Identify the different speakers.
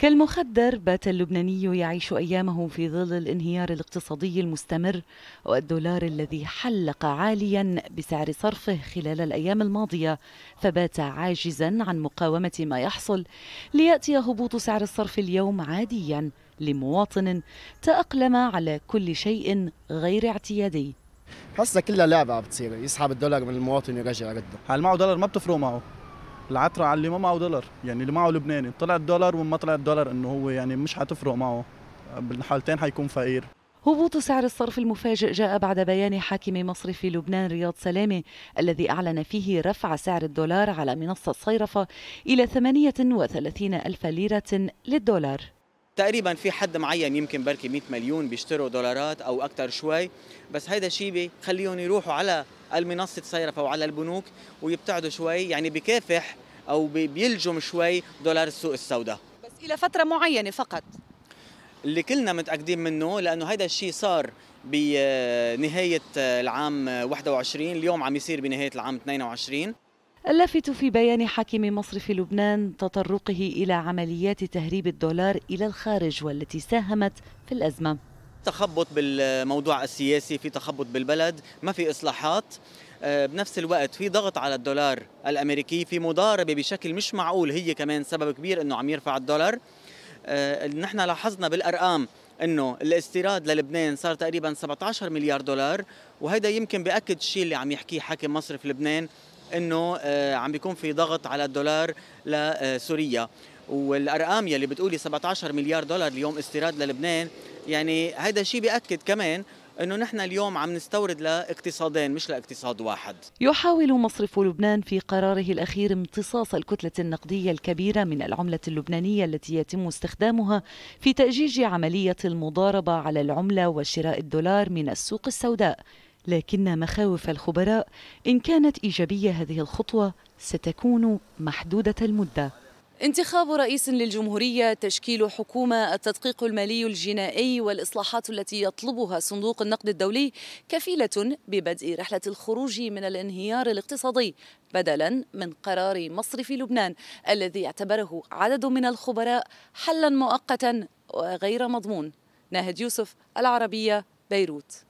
Speaker 1: كالمخدر بات اللبناني يعيش أيامه في ظل الانهيار الاقتصادي المستمر والدولار الذي حلق عاليا بسعر صرفه خلال الأيام الماضية فبات عاجزا عن مقاومة ما يحصل ليأتي هبوط سعر الصرف اليوم عاديا لمواطن تأقلم على كل شيء غير اعتيادي هسه كلها لعبة عم بتصير يسحب الدولار من المواطن يرجع رده معه دولار ما بتفرق معه العترة على اللي ما معه دولار يعني اللي معه لبناني طلع الدولار وما طلع الدولار انه هو يعني مش حتفرق معه بالحالتين حيكون فقير هبوط سعر الصرف المفاجئ جاء بعد بيان حاكم مصرف لبنان رياض سلامه الذي أعلن فيه رفع سعر الدولار على منصة صيرفة إلى 38 ألف ليرة للدولار
Speaker 2: تقريبا في حد معين يمكن بركي 100 مليون بيشتروا دولارات او اكثر شوي بس هيدا الشيء بخليهم يروحوا على المنصة تصيرف أو على البنوك ويبتعدوا شوي يعني بكافح أو بيلجم شوي دولار السوق السوداء
Speaker 1: بس إلى فترة معينة فقط
Speaker 2: اللي كلنا متأكدين منه لأنه هذا الشيء صار بنهاية العام 21 اليوم عم يصير بنهاية العام 22
Speaker 1: اللافت في بيان حاكم مصرف لبنان تطرقه إلى عمليات تهريب الدولار إلى الخارج والتي ساهمت في الأزمة
Speaker 2: تخبط بالموضوع السياسي في تخبط بالبلد ما في إصلاحات آه، بنفس الوقت في ضغط على الدولار الأمريكي في مضاربة بشكل مش معقول هي كمان سبب كبير أنه عم يرفع الدولار آه، نحن لاحظنا بالأرقام انه الاستيراد للبنان صار تقريبا 17 مليار دولار وهيدا يمكن باكد الشيء اللي عم يحكيه حاكم مصرف لبنان انه آه، عم بيكون في ضغط على الدولار لسوريا والارقام يلي بتقولي 17 مليار دولار اليوم استيراد للبنان يعني هذا الشيء بياكد كمان انه نحن اليوم عم نستورد لاقتصادين مش لاقتصاد واحد
Speaker 1: يحاول مصرف لبنان في قراره الاخير امتصاص الكتله النقديه الكبيره من العمله اللبنانيه التي يتم استخدامها في تاجيج عمليه المضاربه على العمله وشراء الدولار من السوق السوداء لكن مخاوف الخبراء ان كانت ايجابيه هذه الخطوه ستكون محدوده المده انتخاب رئيس للجمهورية تشكيل حكومة التدقيق المالي الجنائي والإصلاحات التي يطلبها صندوق النقد الدولي كفيلة ببدء رحلة الخروج من الانهيار الاقتصادي بدلا من قرار مصرف لبنان الذي اعتبره عدد من الخبراء حلا مؤقتا وغير مضمون ناهد يوسف العربية بيروت